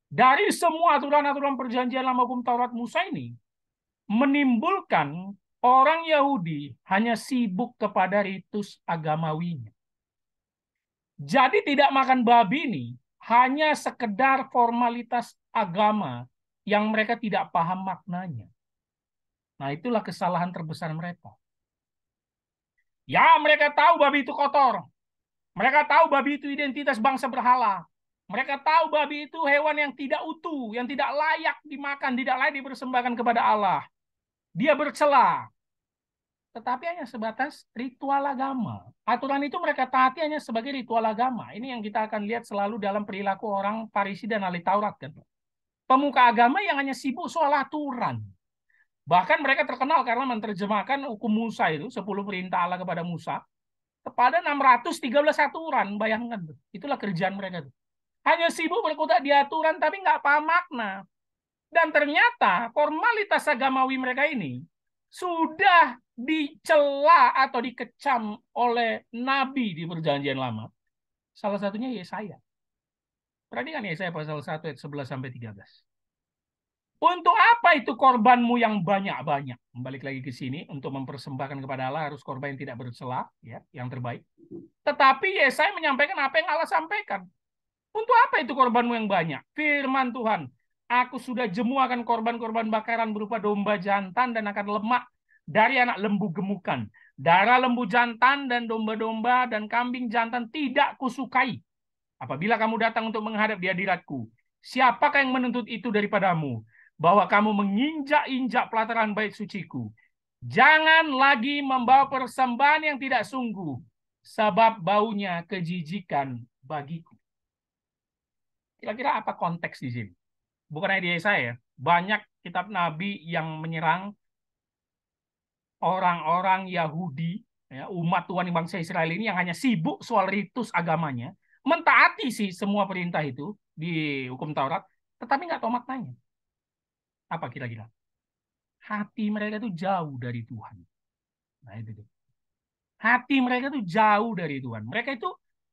Dari semua aturan-aturan perjanjian lama hukum Taurat Musa ini, menimbulkan orang Yahudi hanya sibuk kepada ritus agamawinya. Jadi tidak makan babi ini hanya sekedar formalitas agama yang mereka tidak paham maknanya. Nah itulah kesalahan terbesar mereka. Ya mereka tahu babi itu kotor. Mereka tahu babi itu identitas bangsa berhala. Mereka tahu babi itu hewan yang tidak utuh, yang tidak layak dimakan, tidak layak dipersembahkan kepada Allah. Dia bercela. Tetapi hanya sebatas ritual agama. Aturan itu mereka taati hanya sebagai ritual agama. Ini yang kita akan lihat selalu dalam perilaku orang Parisi dan ahli Taurat. Kan? Pemuka agama yang hanya sibuk soal aturan. Bahkan mereka terkenal karena menerjemahkan hukum Musa itu, 10 perintah Allah kepada Musa, kepada 613 aturan, bayangkan. Tuh. Itulah kerjaan mereka. Tuh. Hanya sibuk berkutat di aturan, tapi nggak paham makna. Dan ternyata formalitas agamawi mereka ini sudah dicela atau dikecam oleh nabi di perjanjian lama. Salah satunya Yesaya. Perhatikan Yesaya pasal 1 ayat 11 sampai 13. Untuk apa itu korbanmu yang banyak-banyak? Balik lagi ke sini untuk mempersembahkan kepada Allah harus korban yang tidak bercela, ya, yang terbaik. Tetapi Yesaya menyampaikan apa yang Allah sampaikan. Untuk apa itu korbanmu yang banyak? Firman Tuhan, aku sudah jemu akan korban-korban bakaran berupa domba jantan dan akan lemak dari anak lembu gemukan. Darah lembu jantan dan domba-domba dan kambing jantan tidak kusukai. Apabila kamu datang untuk menghadap di hadiratku, siapakah yang menuntut itu daripadamu? bahwa kamu menginjak-injak pelataran bait suciku. Jangan lagi membawa persembahan yang tidak sungguh, sebab baunya kejijikan bagiku. Kira-kira apa konteks di sini? Bukan hanya idea saya. Ya. Banyak kitab Nabi yang menyerang orang-orang Yahudi, ya, umat Tuhan bangsa Israel ini yang hanya sibuk soal ritus agamanya, mentaati sih semua perintah itu di hukum Taurat, tetapi nggak tahu maknanya apa kira-kira? Hati mereka itu jauh dari Tuhan. Nah itu dia. Hati mereka itu jauh dari Tuhan. Mereka itu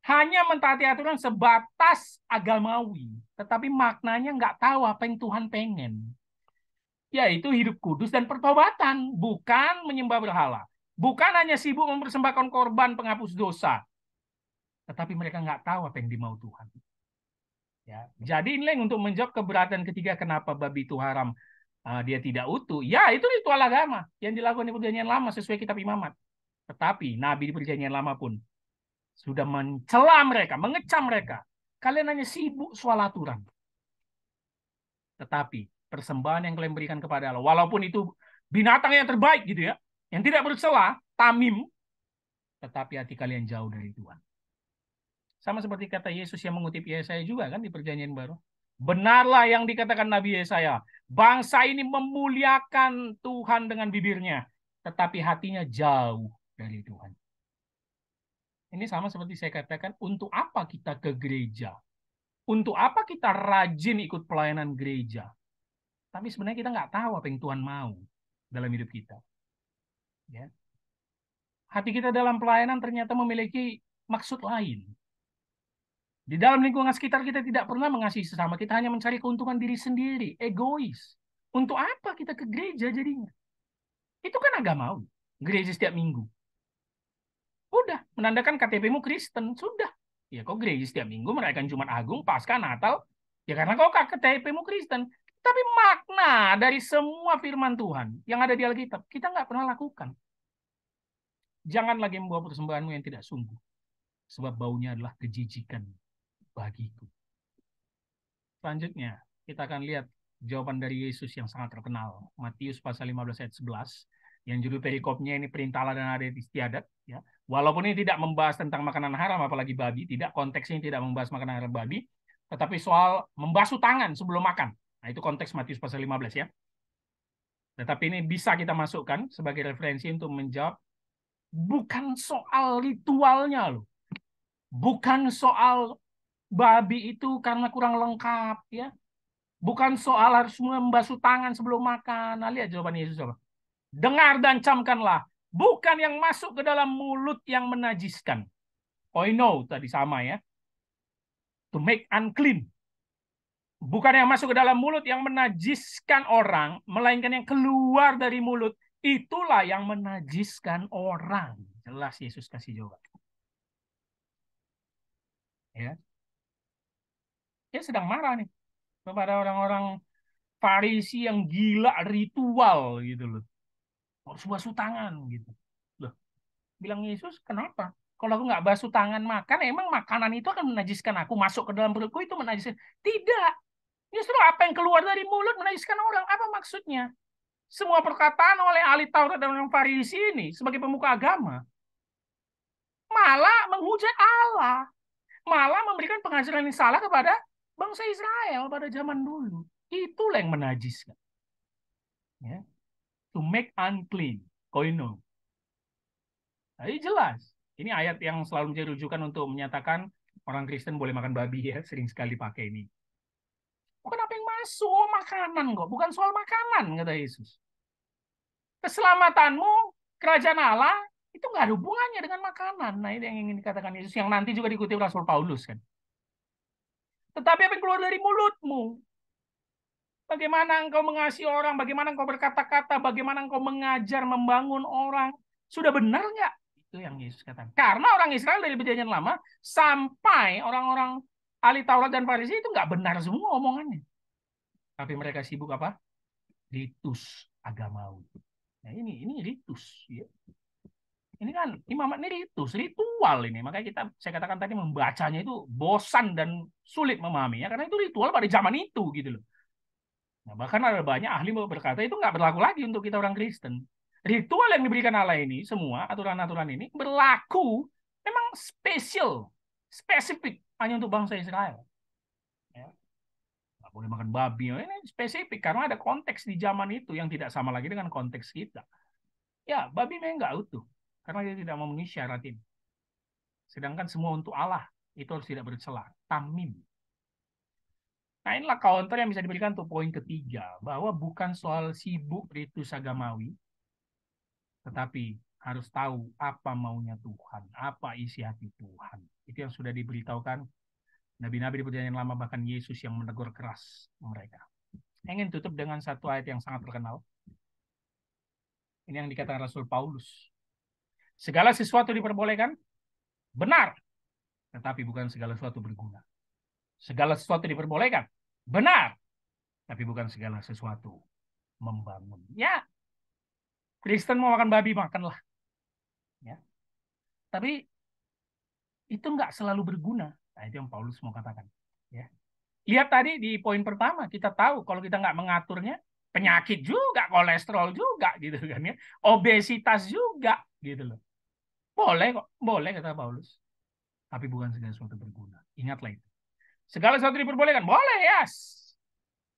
hanya mentaati aturan sebatas agamawi, tetapi maknanya nggak tahu apa yang Tuhan pengen. Yaitu hidup kudus dan pertobatan, bukan menyembah berhala. Bukan hanya sibuk mempersembahkan korban penghapus dosa, tetapi mereka nggak tahu apa yang dimau Tuhan. Ya. Jadi ini untuk menjawab keberatan ketiga kenapa babi itu haram uh, dia tidak utuh. Ya itu ritual agama yang dilakukan di perjanjian lama sesuai kitab imamat. Tetapi Nabi di perjanjian lama pun sudah mencela mereka, mengecam mereka. Kalian hanya sibuk soal aturan. Tetapi persembahan yang kalian berikan kepada Allah, walaupun itu binatang yang terbaik gitu ya, yang tidak bersalah tamim, tetapi hati kalian jauh dari Tuhan. Sama seperti kata Yesus yang mengutip Yesaya juga kan di perjanjian baru. Benarlah yang dikatakan Nabi Yesaya. Bangsa ini memuliakan Tuhan dengan bibirnya. Tetapi hatinya jauh dari Tuhan. Ini sama seperti saya katakan, untuk apa kita ke gereja? Untuk apa kita rajin ikut pelayanan gereja? Tapi sebenarnya kita nggak tahu apa yang Tuhan mau dalam hidup kita. Ya. Hati kita dalam pelayanan ternyata memiliki maksud lain. Di dalam lingkungan sekitar kita tidak pernah mengasihi sesama, kita hanya mencari keuntungan diri sendiri, egois. Untuk apa kita ke gereja jadinya? Itu kan agamawi, gereja setiap minggu. Udah, menandakan KTP-mu Kristen, sudah. Ya kok gereja setiap minggu merayakan Jumat Agung, Pasca, Natal, ya karena kok KTP-mu Kristen. Tapi makna dari semua firman Tuhan yang ada di Alkitab, kita nggak pernah lakukan. Jangan lagi membawa persembahanmu yang tidak sungguh. Sebab baunya adalah kejijikan bagiku. Selanjutnya, kita akan lihat jawaban dari Yesus yang sangat terkenal. Matius pasal 15 ayat 11, yang judul perikopnya ini perintah Allah dan adat istiadat. Ya. Walaupun ini tidak membahas tentang makanan haram, apalagi babi, tidak konteksnya tidak membahas makanan haram babi, tetapi soal membasuh tangan sebelum makan. Nah, itu konteks Matius pasal 15 ya. Tetapi ini bisa kita masukkan sebagai referensi untuk menjawab bukan soal ritualnya loh. Bukan soal babi itu karena kurang lengkap ya. Bukan soal harus membasuh tangan sebelum makan. Nah, lihat jawaban Yesus apa? Dengar dan camkanlah. Bukan yang masuk ke dalam mulut yang menajiskan. Oh no, tadi sama ya. To make unclean. Bukan yang masuk ke dalam mulut yang menajiskan orang, melainkan yang keluar dari mulut itulah yang menajiskan orang. Jelas Yesus kasih jawaban. Ya, dia sedang marah nih kepada orang-orang Farisi yang gila ritual gitu loh. Harus basuh tangan gitu. Loh, bilang Yesus, kenapa? Kalau aku nggak basuh tangan makan, emang makanan itu akan menajiskan aku. Masuk ke dalam perutku itu menajiskan. Tidak. Justru apa yang keluar dari mulut menajiskan orang. Apa maksudnya? Semua perkataan oleh ahli Taurat dan orang Farisi ini sebagai pemuka agama malah menghujat Allah, malah memberikan pengajaran yang salah kepada Bangsa Israel pada zaman dulu itu yang menajiskan. Ya. To make unclean, koino. Tadi jelas. Ini ayat yang selalu menjadi rujukan untuk menyatakan orang Kristen boleh makan babi ya, sering sekali pakai ini. Bukan apa yang masuk, oh, makanan kok. Bukan soal makanan, kata Yesus. Keselamatanmu, kerajaan Allah, itu nggak ada hubungannya dengan makanan. Nah, ini yang ingin dikatakan Yesus, yang nanti juga dikutip Rasul Paulus kan. Tetapi apa yang keluar dari mulutmu? Bagaimana engkau mengasihi orang, bagaimana engkau berkata-kata, bagaimana engkau mengajar, membangun orang. Sudah benar nggak? Itu yang Yesus katakan. Karena orang Israel dari perjanjian lama sampai orang-orang ahli Taurat dan Farisi itu nggak benar semua omongannya. Tapi mereka sibuk apa? Ritus agamawi. Nah ini ini ritus. Ya. Ini kan imamat ini ritus, ritual ini. Makanya kita saya katakan tadi membacanya itu bosan dan sulit memahaminya karena itu ritual pada zaman itu gitu loh. Nah, bahkan ada banyak ahli berkata itu nggak berlaku lagi untuk kita orang Kristen. Ritual yang diberikan Allah ini semua aturan-aturan ini berlaku memang spesial, spesifik hanya untuk bangsa Israel. Ya. Nggak boleh makan babi, oh, ini spesifik karena ada konteks di zaman itu yang tidak sama lagi dengan konteks kita. Ya, babi memang nggak utuh. Karena dia tidak memenuhi syarat ini. Sedangkan semua untuk Allah itu harus tidak bercela. Tamim. Nah inilah counter yang bisa diberikan untuk poin ketiga. Bahwa bukan soal sibuk ritus agamawi. Tetapi harus tahu apa maunya Tuhan. Apa isi hati Tuhan. Itu yang sudah diberitahukan Nabi-nabi di perjanjian lama bahkan Yesus yang menegur keras mereka. Saya ingin tutup dengan satu ayat yang sangat terkenal. Ini yang dikatakan Rasul Paulus Segala sesuatu diperbolehkan? Benar. Tetapi bukan segala sesuatu berguna. Segala sesuatu diperbolehkan? Benar. Tapi bukan segala sesuatu membangun. Ya, Kristen mau makan babi, makanlah. Ya. Tapi itu nggak selalu berguna. Nah, itu yang Paulus mau katakan. Ya. Lihat tadi di poin pertama, kita tahu kalau kita nggak mengaturnya, penyakit juga, kolesterol juga gitu kan ya. Obesitas juga gitu loh. Boleh kok, boleh kata Paulus. Tapi bukan segala sesuatu berguna. Ingatlah itu. Segala sesuatu diperbolehkan. Boleh, yes.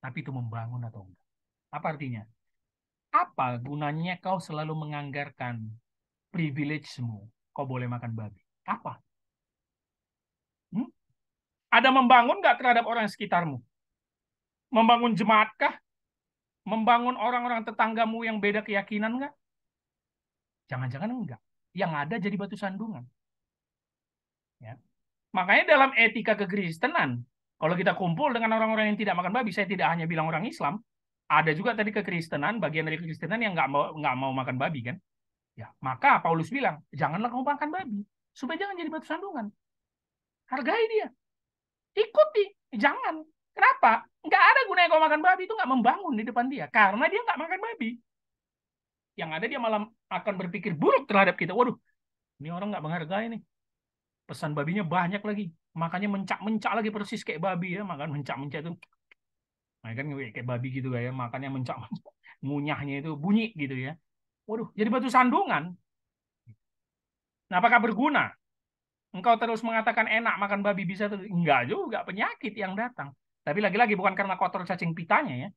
Tapi itu membangun atau enggak. Apa artinya? Apa gunanya kau selalu menganggarkan privilege semua? Kau boleh makan babi. Apa? Hmm? Ada membangun nggak terhadap orang sekitarmu? Membangun jemaatkah? Membangun orang-orang tetanggamu yang beda keyakinan nggak? Jangan-jangan enggak yang ada jadi batu sandungan. Ya. Makanya dalam etika kekristenan, kalau kita kumpul dengan orang-orang yang tidak makan babi, saya tidak hanya bilang orang Islam, ada juga tadi kekristenan, bagian dari kekristenan yang nggak mau nggak mau makan babi kan? Ya, maka Paulus bilang, janganlah kamu makan babi, supaya jangan jadi batu sandungan. Hargai dia, ikuti, jangan. Kenapa? Nggak ada gunanya kalau makan babi itu nggak membangun di depan dia, karena dia nggak makan babi yang ada dia malah akan berpikir buruk terhadap kita. Waduh, ini orang nggak menghargai nih. Pesan babinya banyak lagi. Makanya mencak-mencak lagi persis kayak babi ya. Makan mencak-mencak itu. Nah, kan kayak babi gitu ya. Makannya mencak-mencak. Ngunyahnya itu bunyi gitu ya. Waduh, jadi batu sandungan. Nah, apakah berguna? Engkau terus mengatakan enak makan babi bisa terus. Enggak juga, penyakit yang datang. Tapi lagi-lagi bukan karena kotor cacing pitanya ya.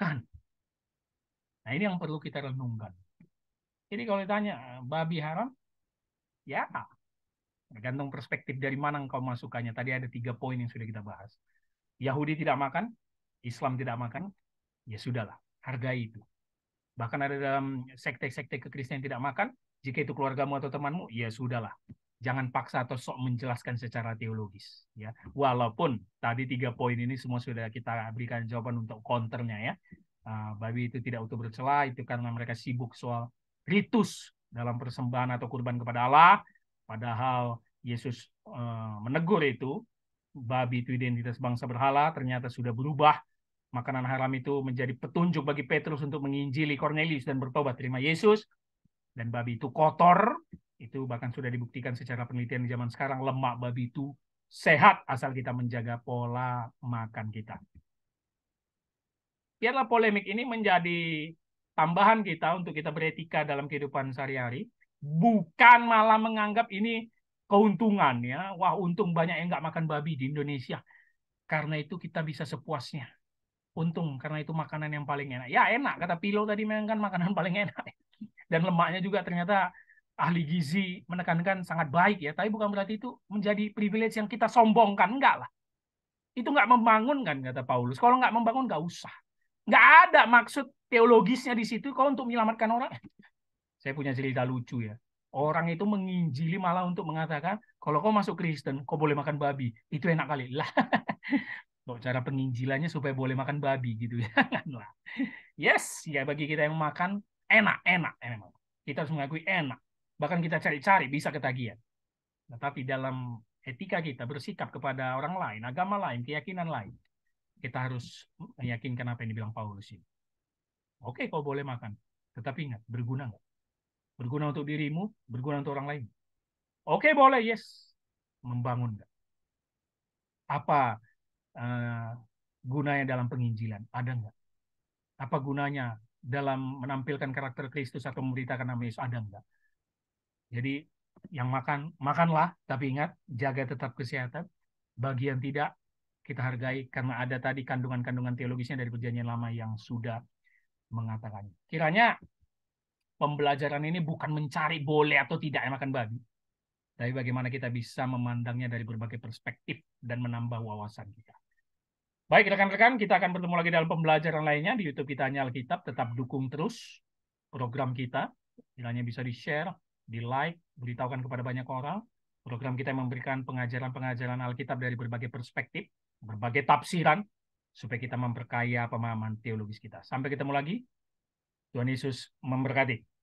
Kan, Nah ini yang perlu kita renungkan. Jadi kalau ditanya babi haram, ya tergantung perspektif dari mana engkau masukkannya Tadi ada tiga poin yang sudah kita bahas. Yahudi tidak makan, Islam tidak makan, ya sudahlah, hargai itu. Bahkan ada dalam sekte-sekte kekristenan tidak makan, jika itu keluargamu atau temanmu, ya sudahlah. Jangan paksa atau sok menjelaskan secara teologis. ya Walaupun tadi tiga poin ini semua sudah kita berikan jawaban untuk counternya ya. Ah, babi itu tidak utuh bercela itu karena mereka sibuk soal ritus dalam persembahan atau kurban kepada Allah padahal Yesus eh, menegur itu babi itu identitas bangsa berhala ternyata sudah berubah makanan haram itu menjadi petunjuk bagi Petrus untuk menginjili Cornelius dan bertobat terima Yesus dan babi itu kotor itu bahkan sudah dibuktikan secara penelitian di zaman sekarang lemak babi itu sehat asal kita menjaga pola makan kita biarlah polemik ini menjadi tambahan kita untuk kita beretika dalam kehidupan sehari-hari, bukan malah menganggap ini keuntungan ya. Wah, untung banyak yang nggak makan babi di Indonesia. Karena itu kita bisa sepuasnya. Untung karena itu makanan yang paling enak. Ya enak kata Pilo tadi memang kan makanan paling enak. Dan lemaknya juga ternyata ahli gizi menekankan sangat baik ya. Tapi bukan berarti itu menjadi privilege yang kita sombongkan. Enggak lah. Itu nggak kan kata Paulus. Kalau nggak membangun nggak usah Nggak ada maksud teologisnya di situ kau untuk menyelamatkan orang. Saya punya cerita lucu ya. Orang itu menginjili malah untuk mengatakan, kalau kau masuk Kristen, kau boleh makan babi. Itu enak kali. Lah, Loh, cara penginjilannya supaya boleh makan babi gitu ya. Kan yes, ya bagi kita yang makan enak, enak, enak. Eh, kita harus mengakui enak. Bahkan kita cari-cari bisa ketagihan. Nah, tapi dalam etika kita bersikap kepada orang lain, agama lain, keyakinan lain, kita harus meyakinkan apa yang dibilang Paulus ini. Oke, kau boleh makan. Tetapi ingat, berguna nggak? Berguna untuk dirimu, berguna untuk orang lain. Oke, boleh, yes. Membangun nggak? Apa uh, gunanya dalam penginjilan? Ada nggak? Apa gunanya dalam menampilkan karakter Kristus atau memberitakan nama Yesus? Ada nggak? Jadi yang makan, makanlah. Tapi ingat, jaga tetap kesehatan. Bagian tidak, kita hargai karena ada tadi kandungan-kandungan teologisnya dari perjanjian lama yang sudah mengatakannya. Kiranya pembelajaran ini bukan mencari boleh atau tidak yang makan babi, tapi bagaimana kita bisa memandangnya dari berbagai perspektif dan menambah wawasan kita. Baik rekan-rekan, kita akan bertemu lagi dalam pembelajaran lainnya di YouTube kita hanya Alkitab. Tetap dukung terus program kita. Kiranya bisa di-share, di-like, beritahukan kepada banyak orang. Program kita memberikan pengajaran-pengajaran Alkitab dari berbagai perspektif berbagai tafsiran supaya kita memperkaya pemahaman teologis kita. Sampai ketemu lagi. Tuhan Yesus memberkati.